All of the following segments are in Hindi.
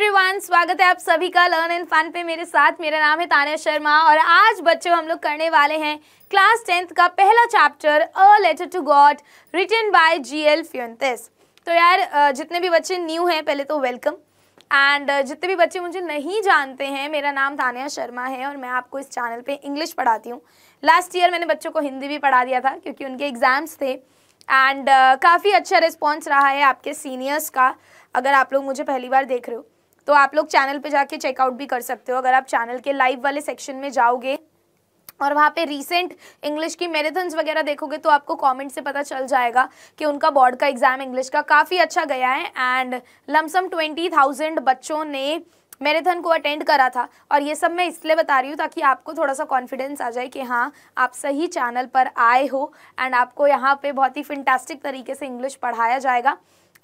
एवरीवन स्वागत है आप सभी का लर्न एंड फन पे मेरे साथ मेरा नाम है तान्या शर्मा और आज बच्चों हम लोग करने वाले हैं क्लास टेंथ का पहला chapter A letter to God written by G L तो यार जितने भी बच्चे न्यू हैं पहले तो वेलकम एंड जितने भी बच्चे मुझे नहीं जानते हैं मेरा नाम तान्या शर्मा है और मैं आपको इस चैनल पर इंग्लिश पढ़ाती हूँ लास्ट ईयर मैंने बच्चों को हिंदी भी पढ़ा दिया था क्योंकि उनके एग्ज़ाम्स थे एंड uh, काफ़ी अच्छा रिस्पॉन्स रहा है आपके सीनियर्स का अगर आप लोग मुझे पहली बार देख रहे हो तो आप लोग चैनल पे जाके चेकआउट भी कर सकते हो अगर आप चैनल के लाइव वाले सेक्शन में जाओगे और वहाँ पे रीसेंट इंग्लिश की मैरेथन्स वगैरह देखोगे तो आपको कमेंट से पता चल जाएगा कि उनका बोर्ड का एग्ज़ाम इंग्लिश का काफ़ी अच्छा गया है एंड लमसम ट्वेंटी थाउजेंड बच्चों ने मैराथन को अटेंड करा था और ये सब मैं इसलिए बता रही हूँ ताकि आपको थोड़ा सा कॉन्फिडेंस आ जाए कि हाँ आप सही चैनल पर आए हो एंड आपको यहाँ पे बहुत ही फिंटेस्टिक तरीके से इंग्लिश पढ़ाया जाएगा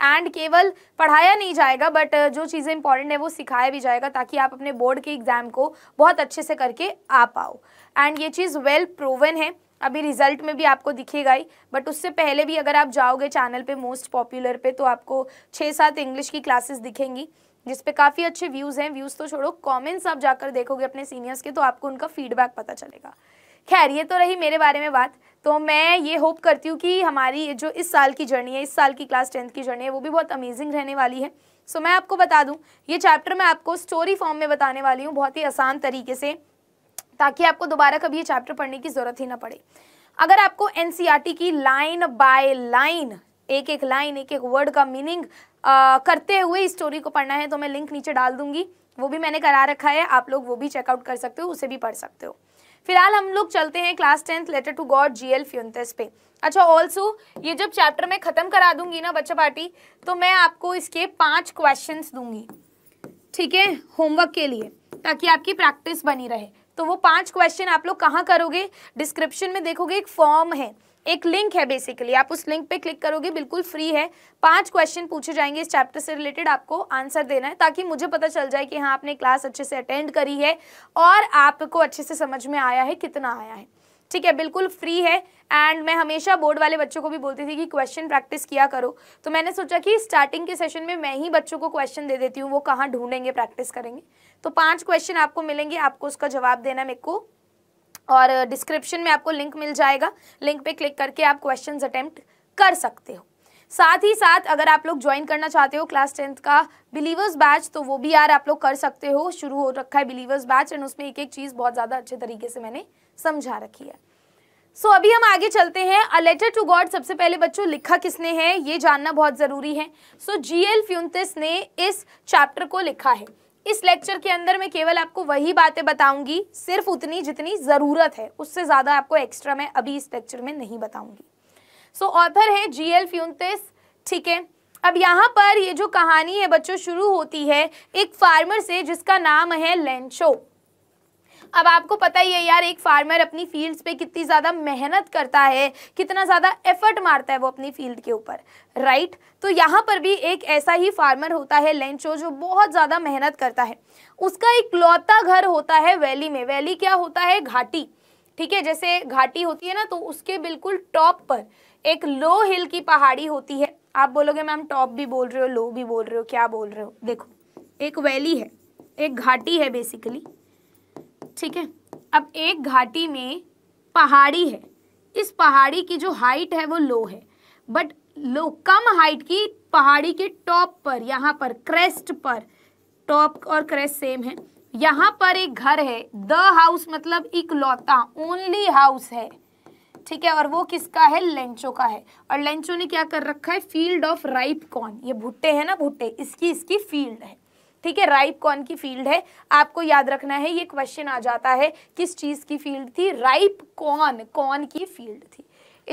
एंड केवल पढ़ाया नहीं जाएगा बट uh, जो चीज़ें इंपॉर्टेंट है वो सिखाया भी जाएगा ताकि आप अपने बोर्ड के एग्ज़ाम को बहुत अच्छे से करके आ पाओ एंड ये चीज़ वेल प्रूवन है अभी रिजल्ट में भी आपको दिखेगा ही बट उससे पहले भी अगर आप जाओगे चैनल पे मोस्ट पॉपुलर पे तो आपको छः सात इंग्लिश की क्लासेस दिखेंगी जिस पे काफ़ी अच्छे व्यूज़ हैं व्यूज़ तो छोड़ो कमेंट्स आप जाकर देखोगे अपने सीनियर्स के तो आपको उनका फीडबैक पता चलेगा खैर ये तो रही मेरे बारे में बात तो मैं ये होप करती हूँ कि हमारी जो इस साल की जर्नी है इस साल की क्लास टेंथ की जर्नी है वो भी बहुत अमेजिंग रहने वाली है सो so, मैं आपको बता दूँ ये चैप्टर मैं आपको स्टोरी फॉर्म में बताने वाली हूँ बहुत ही आसान तरीके से ताकि आपको दोबारा कभी ये चैप्टर पढ़ने की ज़रूरत ही ना पड़े अगर आपको एन e की लाइन बाय लाइन एक एक लाइन एक एक वर्ड का मीनिंग करते हुए स्टोरी को पढ़ना है तो मैं लिंक नीचे डाल दूंगी वो भी मैंने करा रखा है आप लोग वो भी चेकआउट कर सकते हो उसे भी पढ़ सकते हो फिलहाल हम लोग चलते हैं class tenth letter to God G L पे अच्छा ऑल्सो ये जब चैप्टर में ख़त्म करा दूंगी ना बच्चा पार्टी तो मैं आपको इसके पाँच क्वेश्चन दूंगी ठीक है होमवर्क के लिए ताकि आपकी प्रैक्टिस बनी रहे तो वो पांच क्वेश्चन आप लोग कहाँ करोगे डिस्क्रिप्शन में देखोगे एक फॉर्म है एक लिंक है बेसिकली आप उस लिंक पे क्लिक करोगे बिल्कुल फ्री है पांच क्वेश्चन पूछे जाएंगे इस चैप्टर से रिलेटेड आपको आंसर देना है ताकि मुझे पता चल जाए कि हाँ आपने क्लास अच्छे से अटेंड करी है और आपको अच्छे से समझ में आया है कितना आया है ठीक है बिल्कुल फ्री है एंड मैं हमेशा बोर्ड वाले बच्चों को भी बोलती थी कि क्वेश्चन प्रैक्टिस किया करो तो मैंने सोचा कि स्टार्टिंग के सेशन में मैं ही बच्चों को क्वेश्चन दे देती हूँ वो कहाँ ढूंढेंगे प्रैक्टिस करेंगे तो पांच क्वेश्चन आपको मिलेंगे आपको उसका जवाब देना मेरे को और डिस्क्रिप्शन में आपको लिंक मिल जाएगा लिंक पे क्लिक करके आप क्वेश्चंस अटेम्प्ट कर सकते हो साथ ही साथ अगर आप लोग ज्वाइन करना चाहते हो क्लास टेंथ का बिलीवर्स बैच तो वो भी यार आप लोग कर सकते हो शुरू हो रखा है बिलीवर्स बैच एंड उसमें एक एक चीज़ बहुत ज़्यादा अच्छे तरीके से मैंने समझा रखी है सो so, अभी हम आगे चलते हैं अ लेटर टू गॉड सबसे पहले बच्चों लिखा किसने है ये जानना बहुत ज़रूरी है सो जी एल फ्यूंतिस ने इस चैप्टर को लिखा है इस लेक्चर के अंदर मैं केवल आपको वही बातें बताऊंगी सिर्फ उतनी जितनी ज़रूरत है उससे ज़्यादा आपको एक्स्ट्रा मैं अभी इस लेक्चर में नहीं बताऊंगी सो ऑथर है जी एल फ्यूनतेस ठीक है अब यहाँ पर ये जो कहानी है बच्चों शुरू होती है एक फार्मर से जिसका नाम है लेंचो अब आपको पता ही है यार एक फार्मर अपनी फील्ड्स पे कितनी ज़्यादा मेहनत करता है कितना ज़्यादा एफर्ट मारता है वो अपनी फील्ड के ऊपर राइट तो यहाँ पर भी एक ऐसा ही फार्मर होता है लेंचो जो बहुत ज़्यादा मेहनत करता है उसका एक लौता घर होता है वैली में वैली क्या होता है घाटी ठीक है जैसे घाटी होती है ना तो उसके बिल्कुल टॉप पर एक लो हिल की पहाड़ी होती है आप बोलोगे मैम टॉप भी बोल रहे हो लो भी बोल रहे हो क्या बोल रहे हो देखो एक वैली है एक घाटी है बेसिकली ठीक है अब एक घाटी में पहाड़ी है इस पहाड़ी की जो हाइट है वो लो है बट लो कम हाइट की पहाड़ी के टॉप पर यहाँ पर क्रेस्ट पर टॉप और क्रेस्ट सेम है यहाँ पर एक घर है द हाउस मतलब इकलौता ओनली हाउस है ठीक है और वो किसका है लेंचो का है और लेंचो ने क्या कर रखा है फील्ड ऑफ राइप कॉर्न ये भुट्टे हैं ना भुट्टे इसकी इसकी फील्ड है ठीक है राइप कॉर्न की फील्ड है आपको याद रखना है ये क्वेश्चन आ जाता है किस चीज़ की फील्ड थी राइप कॉर्न कॉर्न की फील्ड थी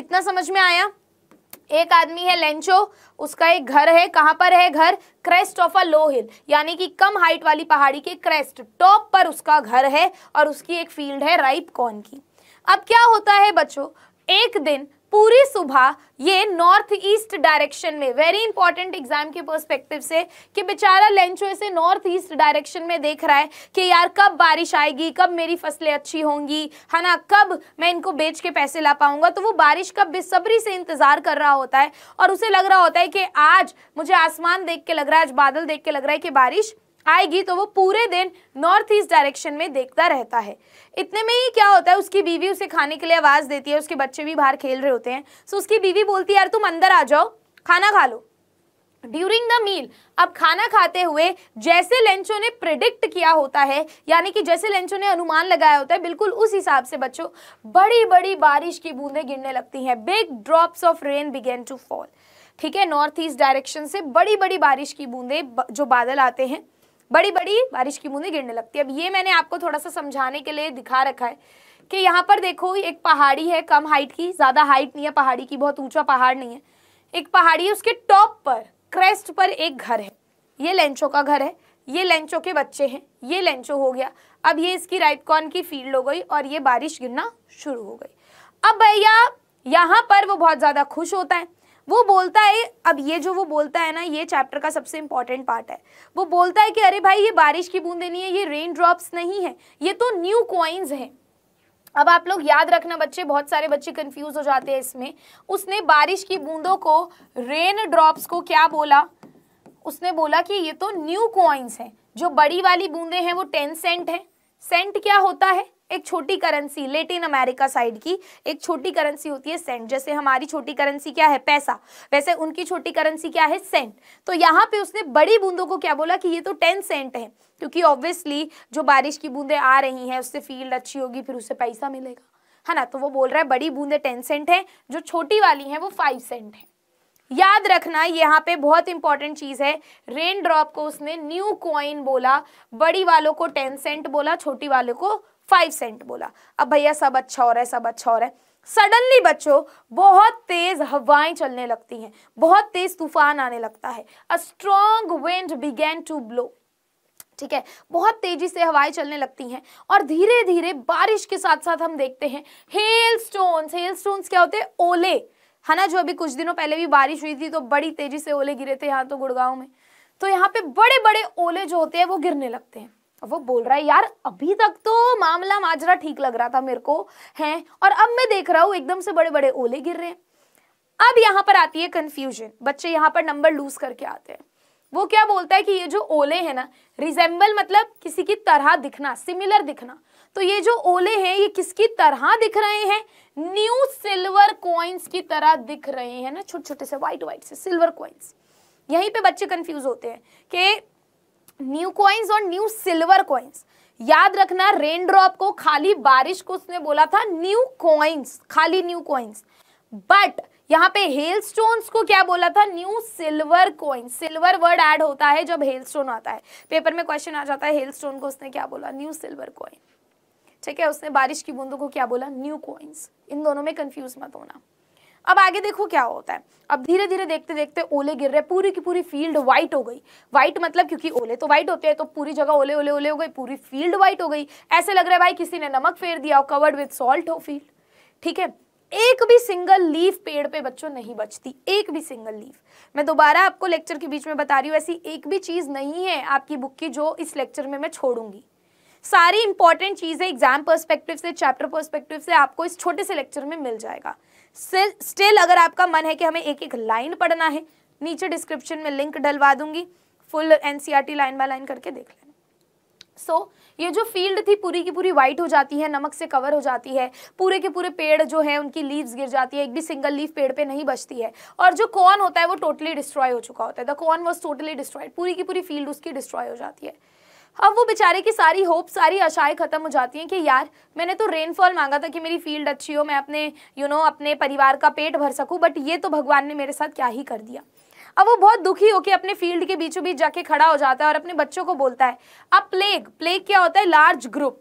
इतना समझ में आया एक आदमी है लेंचो उसका एक घर है कहां पर है घर क्रेस्ट ऑफ अ लो हिल यानी कि कम हाइट वाली पहाड़ी के क्रेस्ट टॉप पर उसका घर है और उसकी एक फील्ड है राइप कॉर्न की अब क्या होता है बच्चों एक दिन पूरी सुबह ये नॉर्थ ईस्ट डायरेक्शन में वेरी इंपॉर्टेंट एग्जाम के पर्सपेक्टिव से कि बेचारा लेंचो इसे नॉर्थ ईस्ट डायरेक्शन में देख रहा है कि यार कब बारिश आएगी कब मेरी फसलें अच्छी होंगी है ना कब मैं इनको बेच के पैसे ला पाऊंगा तो वो बारिश का बेसब्री से इंतजार कर रहा होता है और उसे लग रहा होता है कि आज मुझे आसमान देख के लग रहा है आज बादल देख के लग रहा है कि बारिश आएगी तो वो पूरे दिन नॉर्थ ईस्ट डायरेक्शन में देखता रहता है इतने में ही क्या होता है उसकी बीवी उसे खाने के लिए आवाज़ देती है उसके बच्चे भी बाहर खेल रहे होते हैं सो उसकी बीवी बोलती है यार तुम अंदर आ जाओ खाना खा लो ड्यूरिंग द मील अब खाना खाते हुए जैसे लेंचो ने प्रिडिक्ट किया होता है यानी कि जैसे लेंचो ने अनुमान लगाया होता है बिल्कुल उस हिसाब से बच्चों बड़ी बड़ी बारिश की बूंदें गिरने लगती हैं big drops of rain begin to fall ठीक है नॉर्थ ईस्ट डायरेक्शन से बड़ी बड़ी बारिश की बूंदें जो बादल आते हैं बड़ी बड़ी बारिश की बूंदें गिरने लगती है अब ये मैंने आपको थोड़ा सा समझाने के लिए दिखा रखा है कि यहाँ पर देखो एक पहाड़ी है कम हाइट की ज़्यादा हाइट नहीं है पहाड़ी की बहुत ऊंचा पहाड़ नहीं है एक पहाड़ी है उसके टॉप पर क्रेस्ट पर एक घर है ये लेंचो का घर है ये लेंचो के बच्चे हैं ये लेंचो हो गया अब ये इसकी राइट कॉर्न की फील्ड हो गई और ये बारिश गिरना शुरू हो गई अब भैया यहाँ पर वो बहुत ज़्यादा खुश होता है वो बोलता है अब ये जो वो बोलता है ना ये चैप्टर का सबसे इंपॉर्टेंट पार्ट है वो बोलता है कि अरे भाई ये बारिश की बूंदे नहीं है ये रेन ड्रॉप्स नहीं है ये तो न्यू क्वाइंस हैं अब आप लोग याद रखना बच्चे बहुत सारे बच्चे कंफ्यूज हो जाते हैं इसमें उसने बारिश की बूंदों को रेन ड्रॉप्स को क्या बोला उसने बोला कि ये तो न्यू कॉइन्स हैं जो बड़ी वाली बूंदे हैं वो टेन सेंट हैं सेंट क्या होता है एक छोटी करेंसी लेटिन अमेरिका साइड की एक छोटी करेंसी होती है सेंट जैसे हमारी छोटी करेंसी क्या है पैसा वैसे उनकी छोटी करेंसी क्या है सेंट तो यहाँ पे उसने बड़ी बूंदों को क्या बोला कि ये तो टेन सेंट है क्योंकि ऑब्वियसली जो बारिश की बूंदें आ रही हैं उससे फील्ड अच्छी होगी फिर उससे पैसा मिलेगा है ना तो वो बोल रहा है बड़ी बूंदे टेन सेंट है जो छोटी वाली है वो फाइव सेंट है याद रखना यहाँ पे बहुत इंपॉर्टेंट चीज है रेन ड्रॉप को उसने न्यू कॉइन बोला बड़ी वालों को टेन सेंट बोला छोटी वालों को फाइव सेंट बोला अब भैया सब अच्छा हो रहा है सब अच्छा हो रहा है सडनली बच्चों बहुत तेज हवाएं चलने लगती हैं बहुत तेज तूफान आने लगता है a strong wind began to blow ठीक है बहुत तेजी से हवाएं चलने लगती हैं और धीरे धीरे बारिश के साथ साथ हम देखते हैं हेल स्टोन्स हेल स्टोन्स क्या होते हैं ओले है हाँ ना जो अभी कुछ दिनों पहले भी बारिश हुई थी तो बड़ी तेजी से ओले गिरे थे यहाँ तो गुड़गांव में तो यहाँ पे बड़े बड़े ओले जो होते हैं वो गिरने लगते हैं वो बोल रहा है यार अभी तक तो मामला माजरा ठीक लग रहा था मेरे को है और अब मैं देख रहा हूँ एकदम से बड़े बड़े ओले गिर रहे हैं अब यहाँ पर आती है कंफ्यूजन बच्चे यहाँ पर नंबर लूज करके आते हैं वो क्या बोलता है कि ये जो ओले है ना रिजेंबल मतलब किसी की तरह दिखना सिमिलर दिखना तो ये जो ओले हैं ये किसकी तरह दिख रहे हैं न्यू सिल्वर कॉइन्स की तरह दिख रहे हैं ना छोटे छोटे से व्हाइट व्हाइट से सिल्वर कॉइन्स यहीं पे बच्चे कंफ्यूज होते हैं कि न्यू कॉइन्स और न्यू सिल्वर कॉइन्स याद रखना रेन ड्रॉप को खाली बारिश को उसने बोला था न्यू कॉइन्स खाली न्यू कॉइन्स बट यहाँ पे हेल को क्या बोला था new silver coin silver word add होता है जब हेल स्टोन आता है पेपर में क्वेश्चन आ जाता है हेल को उसने क्या बोला न्यू सिल्वर कॉइन ठीक है उसने बारिश की बूंदों को क्या बोला न्यू कॉइन्स इन दोनों में कंफ्यूज मत होना अब आगे देखो क्या होता है अब धीरे धीरे देखते देखते ओले गिर रहे पूरी की पूरी फील्ड व्हाइट हो गई व्हाइट मतलब क्योंकि ओले तो व्हाइट होते हैं तो पूरी जगह ओले ओले ओले हो गई पूरी फील्ड व्हाइट हो गई ऐसे लग रहा है भाई किसी ने नमक फेर दिया कवर्ड विथ सॉल्ट हो फील्ड ठीक है एक भी सिंगल लीफ पेड़ पे बच्चों नहीं बचती एक भी सिंगल लीफ मैं दोबारा आपको लेक्चर के बीच में बता रही हूँ ऐसी एक भी चीज़ नहीं है आपकी बुक की जो इस लेक्चर में मैं छोड़ूंगी सारी इंपॉर्टेंट चीज़ें एग्जाम पर्सपेक्टिव से चैप्टर पर्सपेक्टिव से आपको इस छोटे से लेक्चर में मिल जाएगा स्टिल अगर आपका मन है कि हमें एक एक लाइन पढ़ना है नीचे डिस्क्रिप्शन में लिंक डलवा दूंगी full NCERT line by line करके देख लें सो so, ये जो फील्ड थी पूरी की पूरी वाइट हो जाती है नमक से कवर हो जाती है पूरे के पूरे पेड़ जो है उनकी लीव्स गिर जाती है एक भी सिंगल लीफ पेड़ पे नहीं बचती है और जो कॉर्न होता है वो टोटली डिस्ट्रॉय हो चुका होता है the corn was totally destroyed पूरी की पूरी फील्ड उसकी डिस्ट्रॉय हो जाती है अब वो बेचारे की सारी होप सारी आशाएं खत्म हो जाती हैं कि यार मैंने तो रेनफॉल मांगा था कि मेरी फील्ड अच्छी हो मैं अपने यू you नो know, अपने परिवार का पेट भर सकूं बट ये तो भगवान ने मेरे साथ क्या ही कर दिया अब वो बहुत दुखी होकर अपने फील्ड के बीचों बीच जाके खड़ा हो जाता है और अपने बच्चों को बोलता है अब प्लेग प्लेग क्या होता है large group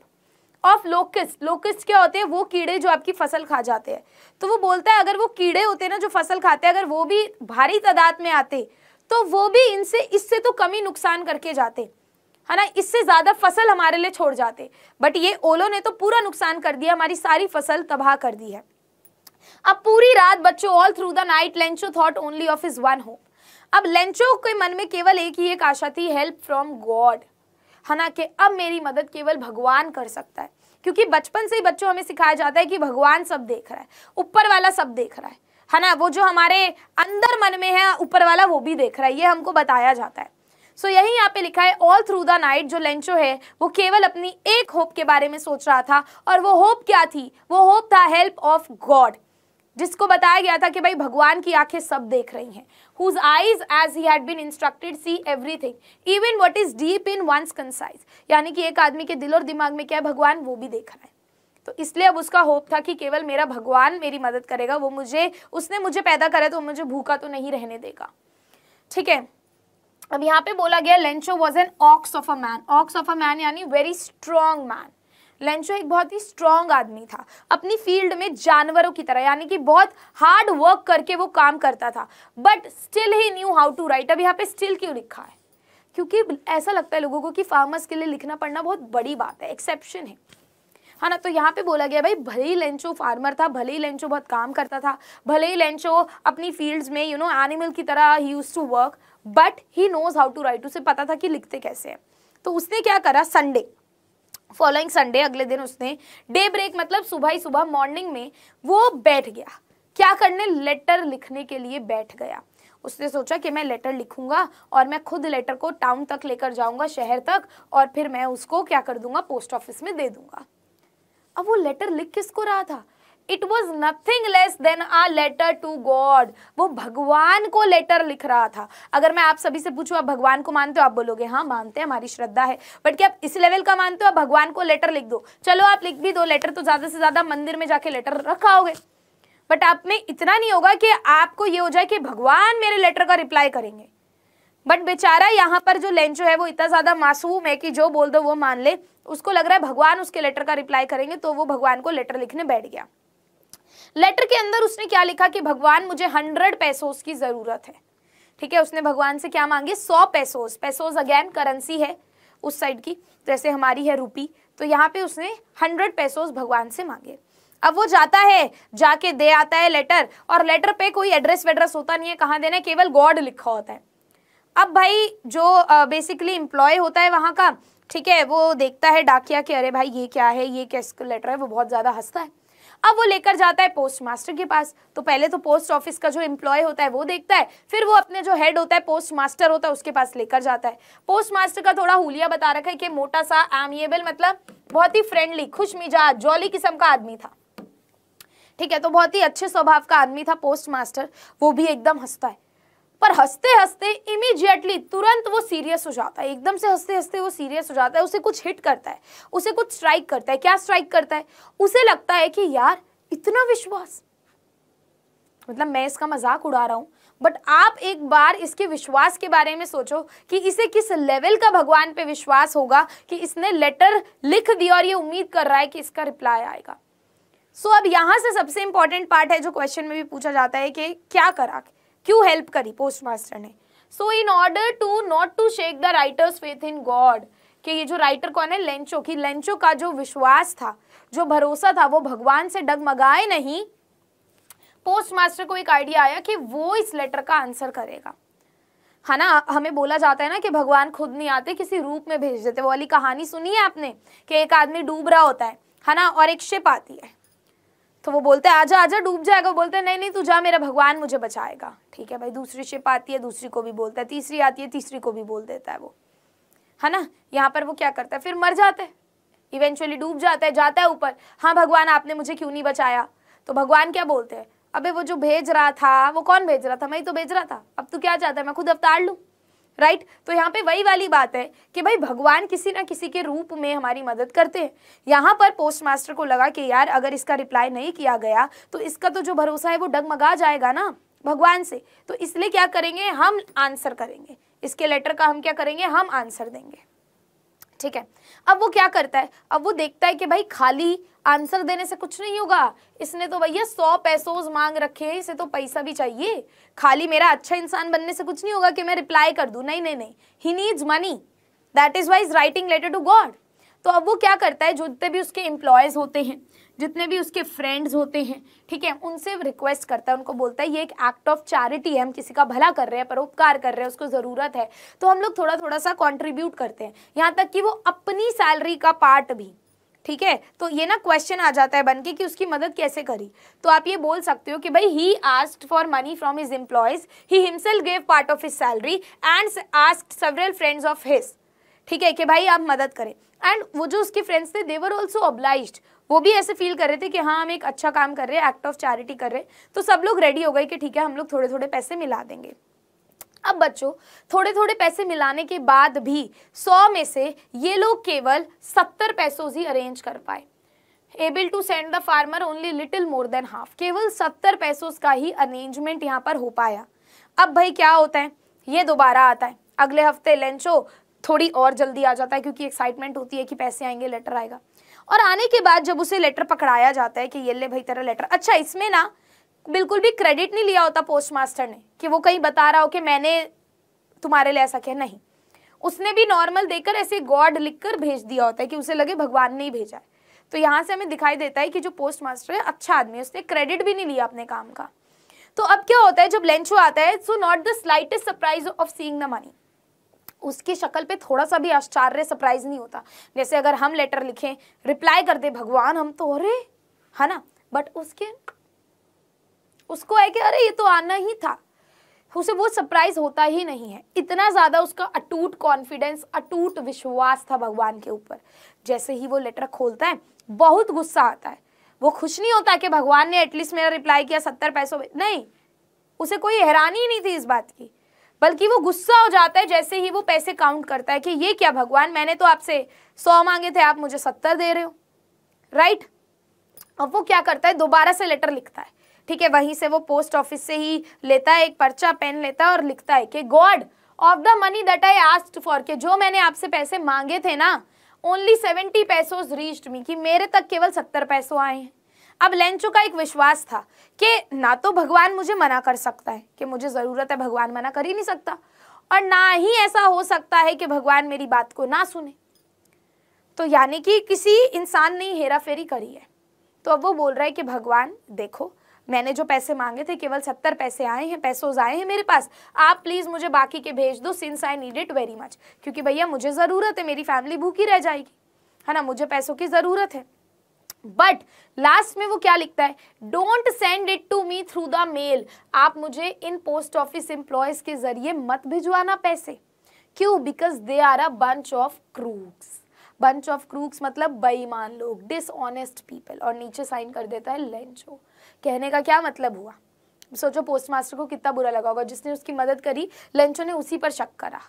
of locust locust क्या होते हैं वो कीड़े जो आपकी फसल खा जाते हैं तो वो बोलता है अगर वो कीड़े होते हैं ना जो फसल खाते हैं अगर वो भी भारी तादाद में आते तो वो भी इनसे इससे तो कमी नुकसान करके जाते है ना इससे ज़्यादा फसल हमारे लिए छोड़ जाते बट ये ओलो ने तो पूरा नुकसान कर दिया हमारी सारी फसल तबाह कर दी है अब पूरी रात बच्चों all through the night Lencho thought only of his one hope अब लेंचो के मन में केवल एक ही एक आशा थी हेल्प फ्रॉम गॉड है ना कि अब मेरी मदद केवल भगवान कर सकता है क्योंकि बचपन से ही बच्चों हमें सिखाया जाता है कि भगवान सब देख रहा है ऊपर वाला सब देख रहा है है ना वो जो हमारे अंदर मन में है ऊपर वाला वो भी देख रहा है ये हमको बताया जाता है सो so, यही यहाँ पे लिखा है ऑल थ्रू द नाइट जो लेंचो है वो केवल अपनी एक होप के बारे में सोच रहा था और वो होप क्या थी वो होप था हेल्प ऑफ गॉड जिसको बताया गया था कि भाई भगवान की आंखें सब देख रही हैं whose eyes as he had been instructed see everything even what is deep in one's conscience यानी कि एक आदमी के दिल और दिमाग में क्या है भगवान वो भी देख रहा है तो इसलिए अब उसका होप था कि केवल मेरा भगवान मेरी मदद करेगा वो मुझे उसने मुझे पैदा करा तो मुझे भूखा तो नहीं रहने देगा ठीक है अब यहाँ पे बोला गया Lencho was an ox of a man ox of a man यानी वेरी स्ट्रॉन्ग मैन लेंचो एक बहुत ही स्ट्रांग आदमी था अपनी फील्ड में जानवरों की तरह यानी कि बहुत हार्ड वर्क करके वो काम करता था but still he knew how to write अब यहाँ पे स्टिल क्यों लिखा है क्योंकि ऐसा लगता है लोगों को कि फार्मर्स के लिए लिखना पढ़ना बहुत बड़ी बात है एक्सेप्शन है है हाँ ना तो यहाँ पे बोला गया भाई भले ही लेंचो फार्मर था भले ही लेंचो बहुत काम करता था भले ही लेंचो अपनी फील्ड्स में यू नो एनिमल की तरह ही used to work but he knows how to write उसे पता था कि लिखते कैसे हैं तो उसने क्या करा संडे फॉलोइंग संडे अगले दिन उसने डे ब्रेक मतलब सुबह ही सुबह मॉर्निंग में वो बैठ गया क्या करने लेटर लिखने के लिए बैठ गया उसने सोचा कि मैं लेटर लिखूंगा और मैं खुद लेटर को टाउन तक लेकर जाऊंगा शहर तक और फिर मैं उसको क्या कर दूंगा पोस्ट ऑफिस में दे दूंगा अब वो लेटर लिख किसको रहा था it was nothing less than a letter to God वो भगवान को लेटर लिख रहा था अगर मैं आप सभी से पूछूं आप भगवान को मानते हो आप बोलोगे हाँ मानते हैं हमारी श्रद्धा है बट क्या आप इस लेवल का मानते हो आप भगवान को लेटर लिख दो चलो आप लिख भी दो लेटर तो ज़्यादा से ज़्यादा मंदिर में जाके लेटर रखाओगे बट आप में इतना नहीं होगा कि आपको ये हो जाए कि भगवान मेरे लेटर का रिप्लाई करेंगे बट बेचारा यहाँ पर जो लेंचो है वो इतना ज़्यादा मासूम है कि जो बोल दो वो मान ले उसको लग रहा है भगवान उसके लेटर का रिप्लाई करेंगे तो वो भगवान को लेटर लिखने बैठ गया लेटर के अंदर उसने क्या लिखा कि भगवान मुझे हंड्रेड पैसोस की ज़रूरत है ठीक है उसने भगवान से क्या मांगे सौ पैसोस पैसोस अगेन करेंसी है उस साइड की जैसे हमारी है रूपी तो यहाँ पे उसने हंड्रेड पैसोस भगवान से मांगे अब वो जाता है जाके दे आता है लेटर और लेटर पे कोई एड्रेस वेड्रेस होता नहीं है कहाँ देना है केवल गॉड लिखा होता है अब भाई जो बेसिकली एम्प्लॉय होता है वहाँ का ठीक है वो देखता है डाकिया कि अरे भाई ये क्या है ये कैस लेटर है वो बहुत ज़्यादा हंसता है अब वो लेकर जाता है पोस्ट मास्टर के पास तो पहले तो पोस्ट ऑफिस का जो एम्प्लॉय होता है वो देखता है फिर वो अपने जो हेड होता है पोस्ट मास्टर होता है उसके पास लेकर जाता है पोस्ट मास्टर का थोड़ा हुलिया बता रखा है कि मोटा सा एमिएबल मतलब बहुत ही फ्रेंडली खुश मिजाज जॉली किस्म का आदमी था ठीक है तो बहुत ही अच्छे स्वभाव का आदमी था पोस्ट मास्टर वो भी एकदम हंसता है पर हंसते हंसते इमीजिएटली तुरंत वो सीरियस हो जाता है एकदम से हंसते हंसते वो सीरियस हो जाता है उसे कुछ हिट करता है उसे कुछ स्ट्राइक करता है क्या स्ट्राइक करता है उसे लगता है कि यार इतना विश्वास मतलब मैं इसका मजाक उड़ा रहा हूं बट आप एक बार इसके विश्वास के बारे में सोचो कि इसे किस लेवल का भगवान पे विश्वास होगा कि इसने लेटर लिख दिया और ये उम्मीद कर रहा है कि इसका रिप्लाई आएगा सो so, अब यहां से सबसे इंपॉर्टेंट पार्ट है जो क्वेश्चन में भी पूछा जाता है कि क्या करा के? क्यों हेल्प करी पोस्ट मास्टर ने so in order to not to shake the writer's faith in God कि ये जो राइटर कौन है लेंचो की लेंचो का जो विश्वास था जो भरोसा था वो भगवान से डगमगाए नहीं पोस्ट मास्टर को एक आइडिया आया कि वो इस लेटर का आंसर करेगा है ना हमें बोला जाता है ना कि भगवान खुद नहीं आते किसी रूप में भेज देते वो वाली कहानी सुनी है आपने कि एक आदमी डूब रहा होता है है ना और एक शिप आती है तो वो बोलते हैं आजा आजा डूब जाएगा बोलते हैं नहीं नहीं तू जा मेरा भगवान मुझे बचाएगा ठीक है भाई दूसरी शिप आती है दूसरी को भी बोलता है तीसरी आती है तीसरी को भी बोल देता है वो है ना यहाँ पर वो क्या करता है फिर मर जाते हैं इवेंचुअली डूब जाता है जाता है ऊपर हाँ भगवान आपने मुझे क्यों नहीं बचाया तो भगवान क्या बोलते हैं अबे वो जो भेज रहा था वो कौन भेज रहा था मैं ही तो भेज रहा था अब तू क्या चाहता है मैं खुद अवतार लूँ राइट तो यहाँ पे वही वाली बात है कि भाई भगवान किसी ना किसी के रूप में हमारी मदद करते हैं यहाँ पर पोस्ट मास्टर को लगा कि यार अगर इसका रिप्लाई नहीं किया गया तो इसका तो जो भरोसा है वो डगमगा जाएगा ना भगवान से तो इसलिए क्या करेंगे हम आंसर करेंगे इसके लेटर का हम क्या करेंगे हम आंसर देंगे ठीक है अब वो क्या करता है अब वो देखता है कि भाई खाली आंसर देने से कुछ नहीं होगा इसने तो भैया सौ पैसों मांग रखे हैं इसे तो पैसा भी चाहिए खाली मेरा अच्छा इंसान बनने से कुछ नहीं होगा कि मैं रिप्लाई कर दूँ नहीं नहीं नहीं he needs money that is why's writing letter to God तो अब वो क्या करता है जितने भी उसके एम्प्लॉयज होते हैं जितने भी उसके फ्रेंड्स होते हैं ठीक है उनसे रिक्वेस्ट करता है उनको बोलता है ये एक एक्ट ऑफ चैरिटी है हम किसी का भला कर रहे हैं परोपकार कर रहे हैं उसको ज़रूरत है तो हम लोग थोड़ा थोड़ा सा कॉन्ट्रीब्यूट करते हैं यहाँ तक कि वो अपनी सैलरी का पार्ट भी ठीक है तो ये ना क्वेश्चन आ जाता है बनके कि उसकी मदद कैसे करी तो आप ये बोल सकते हो कि भाई he asked for money from his employees he himself gave part of his salary and ask several friends of his ठीक है कि भाई आप मदद करें एंड वो जो उसके फ्रेंड्स थे देवर ऑल्सो ऑब्लाइज वो भी ऐसे फील कर रहे थे कि हाँ हम एक अच्छा काम कर रहे हैं एक्ट ऑफ चैरिटी कर रहे हैं तो सब लोग रेडी हो गए कि ठीक है हम लोग थोड़े थोड़े पैसे मिला देंगे अब बच्चों थोड़े थोड़े पैसे मिलाने के बाद भी सौ में से ये लोग केवल सत्तर पैसों ही अरेंज कर पाए able to send the farmer only little more than half केवल सत्तर पैसों का ही अरेंजमेंट यहाँ पर हो पाया अब भाई क्या होता है ये दोबारा आता है अगले हफ्ते लेंचो थोड़ी और जल्दी आ जाता है क्योंकि एक्साइटमेंट होती है कि पैसे आएंगे लेटर आएगा और आने के बाद जब उसे लेटर पकड़ाया जाता है कि ये ले भाई तेरा लेटर अच्छा इसमें ना बिल्कुल भी क्रेडिट नहीं लिया होता पोस्ट मास्टर ने कि वो कहीं बता रहा हो कि मैंने तुम्हारे लिए ऐसा किया नहीं उसने भी नॉर्मल देकर ऐसे गॉड लिखकर भेज दिया होता है कि उसे लगे भगवान ने ही भेजा है तो यहाँ से हमें दिखाई देता है कि जो पोस्ट मास्टर है अच्छा आदमी है उसने क्रेडिट भी नहीं लिया अपने काम का तो अब क्या होता है जब लेंचो आता है showed not the slightest surprise of seeing the money उसकी शक्ल पे थोड़ा सा भी आश्चर्य सरप्राइज नहीं होता जैसे अगर हम लेटर लिखें रिप्लाई कर दे भगवान हम तो अरे है ना बट उसके उसको है कि अरे ये तो आना ही था उसे वो सरप्राइज होता ही नहीं है इतना ज़्यादा उसका अटूट कॉन्फिडेंस अटूट विश्वास था भगवान के ऊपर जैसे ही वो लेटर खोलता है बहुत गुस्सा आता है वो खुश नहीं होता कि भगवान ने एटलीस्ट मेरा रिप्लाई किया सत्तर पैसों में नहीं उसे कोई हैरानी नहीं थी इस बात की बल्कि वो गुस्सा हो जाता है जैसे ही वो पैसे काउंट करता है कि ये क्या भगवान मैंने तो आपसे सौ मांगे थे आप मुझे सत्तर दे रहे हो राइट अब वो क्या करता है दोबारा से लेटर लिखता है ठीक है वहीं से वो पोस्ट ऑफिस से ही लेता है एक पर्चा पेन लेता है और लिखता है कि God of the money that I asked for के जो मैंने आपसे पैसे मांगे थे ना only seventy pesos reached me कि मेरे तक केवल सत्तर पैसों आए हैं अब लेंचो का एक विश्वास था कि ना तो भगवान मुझे मना कर सकता है कि मुझे ज़रूरत है भगवान मना कर ही नहीं सकता और ना ही ऐसा हो सकता है कि भगवान मेरी बात को ना सुने तो यानी कि किसी इंसान ने हेरा फेरी करी है तो अब वो बोल रहा है कि भगवान देखो मैंने जो पैसे मांगे थे केवल सत्तर पैसे आए हैं पैसों आए हैं मेरे पास आप प्लीज़ मुझे बाकी के भेज दो since I need it very much क्योंकि भैया मुझे ज़रूरत है मेरी फैमिली भूखी रह जाएगी है ना मुझे पैसों की ज़रूरत है बट लास्ट में वो क्या लिखता है don't send it to me through the mail आप मुझे इन पोस्ट ऑफिस एम्प्लॉयज के जरिए मत भिजवाना पैसे क्यों because they are a bunch of crooks bunch of crooks मतलब बेईमान लोग डिसऑनेस्ट पीपल और नीचे साइन कर देता है लेंचो कहने का क्या मतलब हुआ सोचो पोस्टमास्टर को कितना बुरा लगा होगा जिसने उसकी मदद करी लंचो ने उसी पर शक करा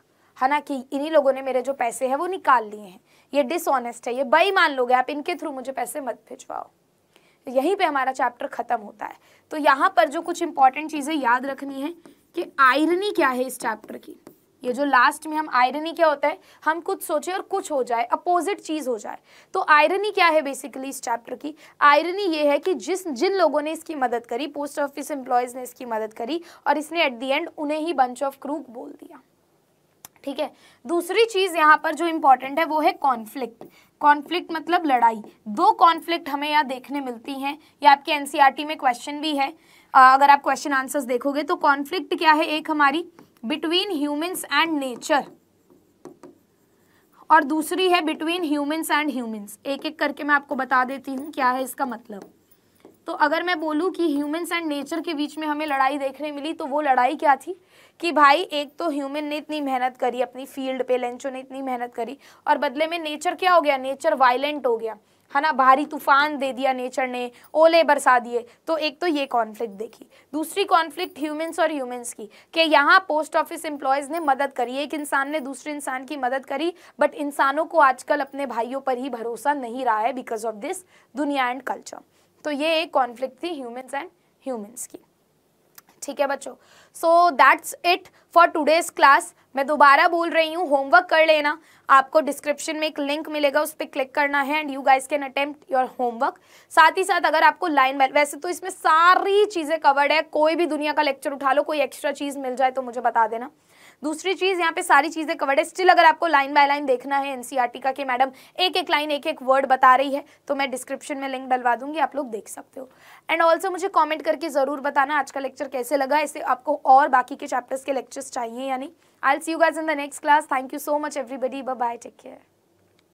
है ना कि इन्हीं लोगों ने मेरे जो पैसे हैं वो निकाल लिए हैं ये डिसऑनेस्ट है ये बेईमान लोग लोगे आप इनके थ्रू मुझे पैसे मत भिजवाओ यहीं पे हमारा चैप्टर ख़त्म होता है तो यहाँ पर जो कुछ इंपॉर्टेंट चीज़ें याद रखनी है कि आयरनी क्या है इस चैप्टर की ये जो लास्ट में हम आयरनी क्या होता है हम कुछ सोचे और कुछ हो जाए अपोजिट चीज़ हो जाए तो आयरनी क्या है बेसिकली इस चैप्टर की आयरनी ये है कि जिस जिन लोगों ने इसकी मदद करी पोस्ट ऑफिस एम्प्लॉयज़ ने इसकी मदद करी और इसने एट दी एंड उन्हें ही बंच ऑफ क्रूक बोल दिया ठीक है दूसरी चीज़ यहाँ पर जो इंपॉर्टेंट है वो है कॉन्फ्लिक्ट कॉन्फ्लिक्ट मतलब लड़ाई दो कॉन्फ्लिक्ट हमें यहाँ देखने मिलती हैं या आपके एनसीईआरटी e में क्वेश्चन भी है अगर आप क्वेश्चन आंसर्स देखोगे तो कॉन्फ्लिक्ट क्या है एक हमारी बिटवीन ह्यूमंस एंड नेचर और दूसरी है बिटवीन ह्यूमंस एंड ह्यूमंस एक एक करके मैं आपको बता देती हूँ क्या है इसका मतलब तो अगर मैं बोलूँ कि ह्यूमन्स एंड नेचर के बीच में हमें लड़ाई देखने मिली तो वो लड़ाई क्या थी कि भाई एक तो ह्यूमन ने इतनी मेहनत करी अपनी फील्ड पे लेंचो ने इतनी मेहनत करी और बदले में नेचर क्या हो गया नेचर वायलेंट हो गया है ना भारी तूफान दे दिया नेचर ने ओले बरसा दिए तो एक तो ये कॉन्फ्लिक्ट देखी दूसरी कॉन्फ्लिक्ट ह्यूमंस और ह्यूमंस की कि यहाँ पोस्ट ऑफिस एम्प्लॉयज़ ने मदद करी एक इंसान ने दूसरे इंसान की मदद करी बट इंसानों को आजकल अपने भाइयों पर ही भरोसा नहीं रहा है बिकॉज ऑफ दिस दुनिया एंड कल्चर तो ये एक कॉन्फ्लिक्ट थी ह्यूमन्स एंड ह्यूमन्स की ठीक है बच्चों so that's it for today's class मैं दोबारा बोल रही हूँ होमवर्क कर लेना आपको डिस्क्रिप्शन में एक लिंक मिलेगा उस पर क्लिक करना है and you guys can attempt your homework साथ ही साथ अगर आपको लाइन बाय वैसे तो इसमें सारी चीज़ें कवर्ड है कोई भी दुनिया का लेक्चर उठा लो कोई एक्स्ट्रा चीज़ मिल जाए तो मुझे बता देना दूसरी चीज़ यहाँ पे सारी चीज़ें कवर्ड है स्टिल अगर आपको लाइन बाय लाइन देखना है एनसीआरटी e का कि मैडम एक एक लाइन एक एक वर्ड बता रही है तो मैं डिस्क्रिप्शन में लिंक डलवा दूंगी आप लोग देख सकते हो एंड ऑल्सो मुझे कॉमेंट करके ज़रूर बताना आज का लेक्चर कैसे लगा इससे आपको और बाकी के चैप्टर्स के लेक्चर्स चाहिए या नहीं I see you guys in the next class thank you so much everybody bye take care